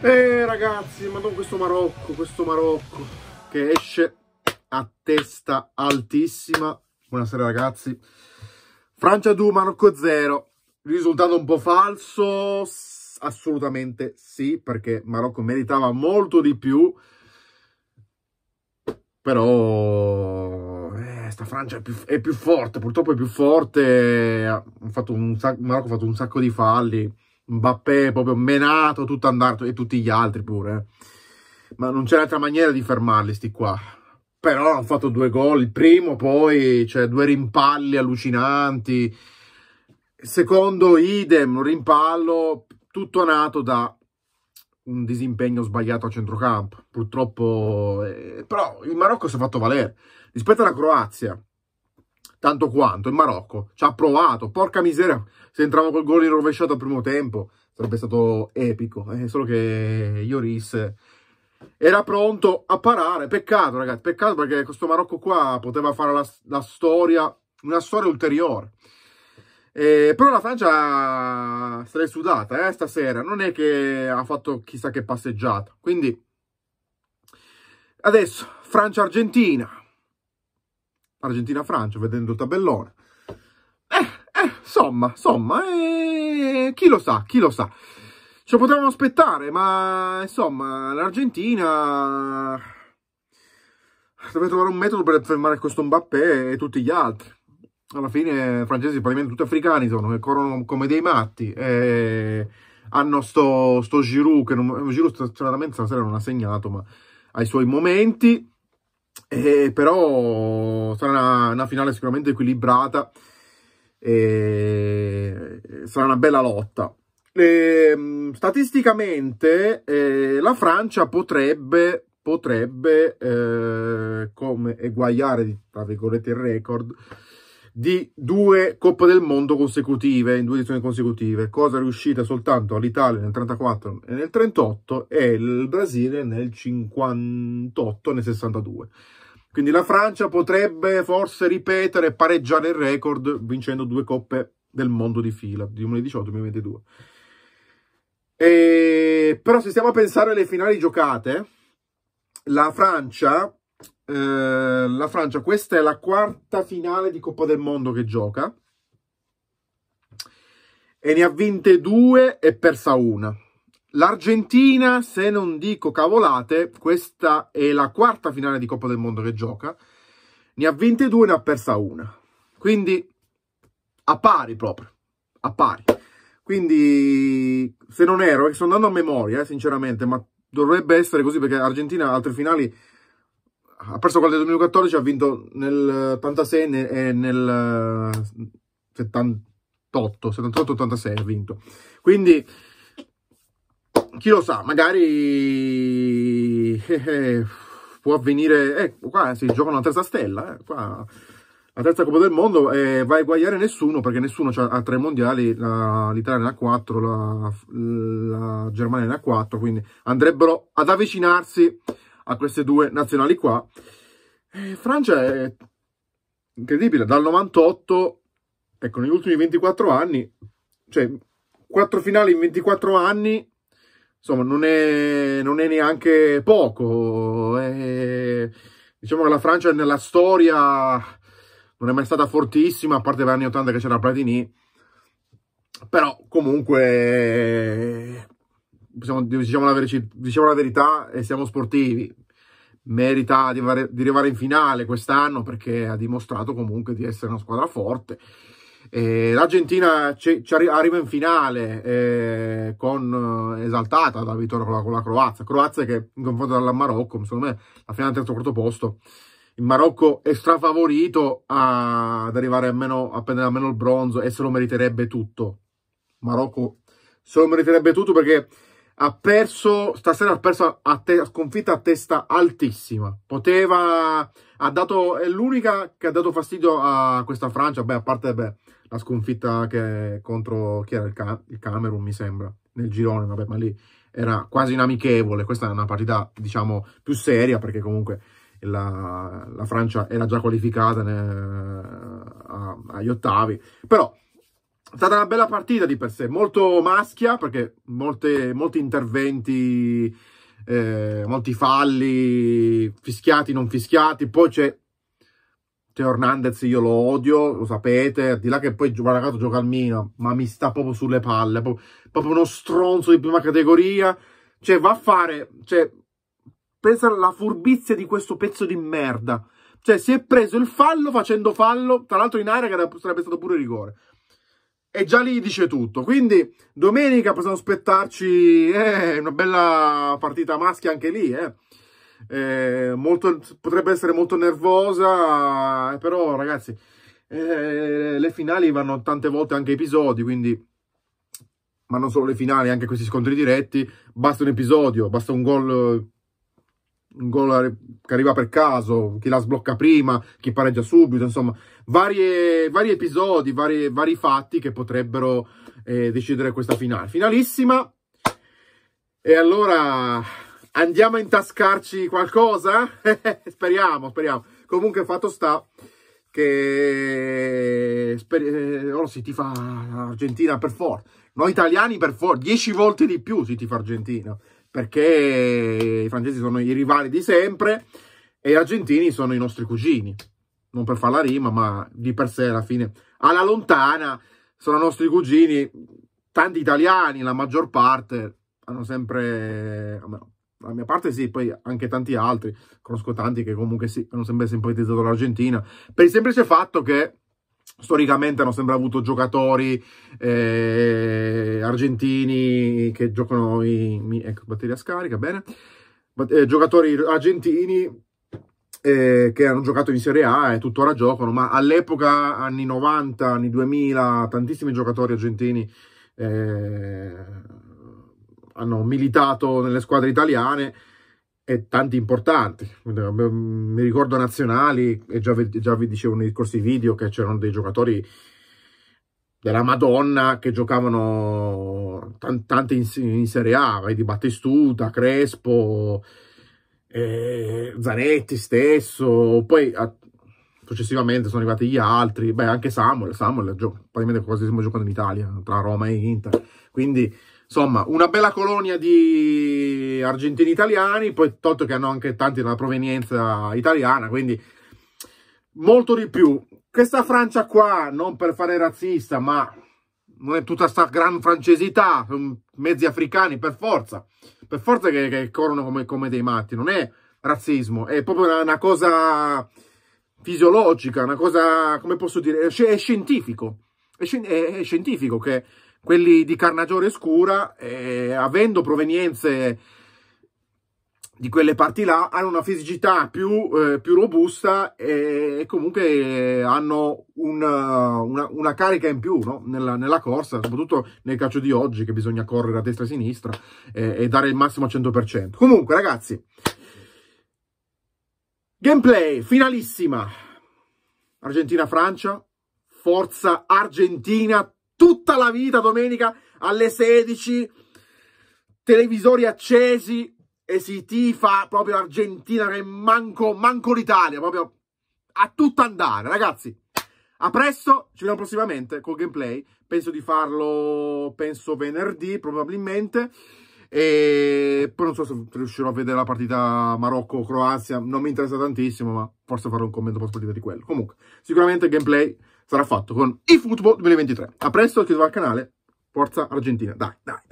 Eh ragazzi, ma non questo Marocco, questo Marocco che esce a testa altissima. Buonasera ragazzi. Francia 2, Marocco 0. Risultato un po' falso? Assolutamente sì, perché Marocco meritava molto di più. Però eh, sta Francia è più, è più, forte, purtroppo è più forte. Ha fatto un sacco, Marocco ha fatto un sacco di falli Mbappé proprio menato, tutto andato e tutti gli altri pure. Eh. Ma non c'è altra maniera di fermarli, sti qua. Però hanno fatto due gol, il primo poi, cioè due rimpalli allucinanti. Secondo idem, un rimpallo, tutto nato da un disimpegno sbagliato a centrocampo. Purtroppo, eh, però il Marocco si è fatto valere. Rispetto alla Croazia, tanto quanto. Il Marocco ci ha provato, porca miseria, se entrava col gol in rovesciato al primo tempo sarebbe stato epico, eh, solo che Ioris era pronto a parare, peccato ragazzi, peccato perché questo Marocco qua poteva fare la, la storia, una storia ulteriore. Eh, però la Francia se l'è sudata eh, stasera, non è che ha fatto chissà che passeggiata. Quindi adesso Francia-Argentina, Argentina-Francia, vedendo il tabellone. Eh, eh, insomma, insomma, eh, chi lo sa, chi lo sa. Ce lo potevamo aspettare, ma insomma, l'Argentina deve trovare un metodo per fermare questo Mbappé e tutti gli altri. Alla fine, i francesi praticamente tutti africani sono, che corrono come dei matti. E hanno sto, sto Giroud, che non, Giroud stranamente stasera non ha segnato, ma ai suoi momenti e eh, però sarà una, una, finale sicuramente equilibrata e sarà una bella lotta. E, ehm, statisticamente eh, la Francia potrebbe, potrebbe eh, come eguagliare tra virgolette il record di due Coppe del Mondo consecutive, in due edizioni consecutive, cosa riuscita soltanto all'Italia nel 34 e nel 38 e il Brasile nel 58 e nel 62. Quindi la Francia potrebbe forse ripetere e pareggiare il record vincendo due Coppe del Mondo di fila, di 2018 e 2022. E... Però se stiamo a pensare alle finali giocate, la Francia eh, la Francia, questa è la quarta finale di Coppa del Mondo che gioca e ne ha vinte due e persa una. L'Argentina, se non dico cavolate, questa è la quarta finale di Coppa del Mondo che gioca, ne ha vinte due e ne ha persa una. Quindi a pari proprio, a pari. Quindi se non ero, e eh, sto andando a memoria, eh, sinceramente, ma dovrebbe essere così perché Argentina altre finali ha perso quella del 2014, ha vinto nel 86 e nel 78, eh, 78-86 ha vinto. Quindi, chi lo sa, magari eh, eh, può avvenire... Eh, qua si gioca una terza stella, eh, qua la terza Coppa del Mondo e eh, va a guagliare nessuno perché nessuno ha tre mondiali, l'Italia ne ha quattro, la, la Germania ne ha quattro, quindi andrebbero ad avvicinarsi a queste due nazionali qua. Eh, Francia è incredibile, dal 98, ecco, negli ultimi 24 anni, cioè quattro finali in 24 anni, insomma, non è, non è neanche poco. È, eh. diciamo che la Francia nella storia non è mai stata fortissima, a parte gli anni 80 che c'era Platini, però comunque possiamo, diciamo, la diciamo, la verità e siamo sportivi. Merita di, di arrivare in finale quest'anno perché ha dimostrato comunque di essere una squadra forte. L'Argentina arriva in finale eh, con, eh, esaltata dalla vittoria con la, con la, Croazia. Croazia che in confronto al Marocco, secondo me, la finale terzo quarto posto. Il Marocco è strafavorito a, ad arrivare almeno, a prendere almeno il bronzo e se lo meriterebbe tutto. Marocco se lo meriterebbe tutto perché ha perso stasera ha perso a te, sconfitta a testa altissima poteva ha dato è l'unica che ha dato fastidio a questa Francia beh a parte beh, la sconfitta che contro chi era il, Ca il, Camerun mi sembra nel girone vabbè ma lì era quasi inamichevole questa è una partita diciamo più seria perché comunque la, la Francia era già qualificata ne, a, agli ottavi però è stata una bella partita di per sé, molto maschia perché molte, molti interventi, eh, molti falli, fischiati, non fischiati. Poi c'è Teo Hernandez, io lo odio, lo sapete. Di là che poi guarda ragazzo gioca al Mino, ma mi sta proprio sulle palle. Proprio, proprio uno stronzo di prima categoria. Cioè, va a fare. Cioè, pensa alla furbizia di questo pezzo di merda. Cioè, si è preso il fallo facendo fallo, tra l'altro in area che sarebbe stato pure rigore e già lì dice tutto. Quindi domenica possiamo aspettarci eh, una bella partita maschia anche lì. Eh. Eh, molto, potrebbe essere molto nervosa, eh, però ragazzi, eh, le finali vanno tante volte anche episodi, quindi ma non solo le finali, anche questi scontri diretti, basta un episodio, basta un gol un gol che arriva per caso, chi la sblocca prima, chi pareggia subito, insomma, varie, vari episodi, varie, vari fatti che potrebbero eh, decidere questa finale. Finalissima. E allora andiamo a intascarci qualcosa? speriamo, speriamo. Comunque fatto sta che sper- oh, si tifa Argentina per forza. Noi italiani per forza, 10 volte di più si tifa Argentina perché i francesi sono i rivali di sempre e gli argentini sono i nostri cugini. Non per fare la rima, ma di per sé alla fine, alla lontana, sono i nostri cugini. Tanti italiani, la maggior parte, hanno sempre... La mia parte sì, poi anche tanti altri, conosco tanti che comunque sì, hanno sempre simpatizzato l'Argentina, per il semplice fatto che storicamente hanno sempre avuto giocatori eh, argentini che giocano i ecco, batteria scarica, bene, eh, giocatori argentini eh, che hanno giocato in Serie A e tuttora giocano, ma all'epoca, anni 90, anni 2000, tantissimi giocatori argentini eh, hanno militato nelle squadre italiane e tanti importanti. Mi ricordo nazionali, e già, già vi dicevo nei corsi video che c'erano dei giocatori della Madonna che giocavano tante in, in, Serie A, vai di Battistuta, Crespo, eh, Zanetti stesso, poi a, successivamente sono arrivati gli altri, beh anche Samuel, Samuel gio- praticamente quasi stiamo giocando in Italia, tra Roma e Inter, quindi insomma una bella colonia di argentini italiani, poi tolto che hanno anche tanti della provenienza italiana, quindi molto di più questa Francia qua, non per fare razzista, ma non è tutta sta gran francesità, mm, mezzi africani per forza, per forza che, che corrono come, come, dei matti, non è razzismo, è proprio una, una cosa fisiologica, una cosa, come posso dire, è, è scientifico, è, è, scientifico che quelli di carnagione scura, eh, avendo provenienze di quelle parti là hanno una fisicità più, eh, più robusta e, e, comunque hanno una, eh, una, una, carica in più no? nella, nella, corsa, soprattutto nel calcio di oggi che bisogna correre a destra e a sinistra eh, e dare il massimo al 100%. Comunque ragazzi, gameplay finalissima. Argentina-Francia, forza Argentina tutta la vita domenica alle 16, televisori accesi, e si tifa proprio l'Argentina che manco, manco l'Italia, proprio a tutto andare, ragazzi. A presto, ci vediamo prossimamente col gameplay. Penso di farlo, penso venerdì probabilmente. E poi non so se riuscirò a vedere la partita Marocco-Croazia, non mi interessa tantissimo, ma forse farò un commento post partita di quello. Comunque, sicuramente il gameplay sarà fatto con eFootball 2023. A presto, iscrivetevi al canale. Forza Argentina, dai, dai.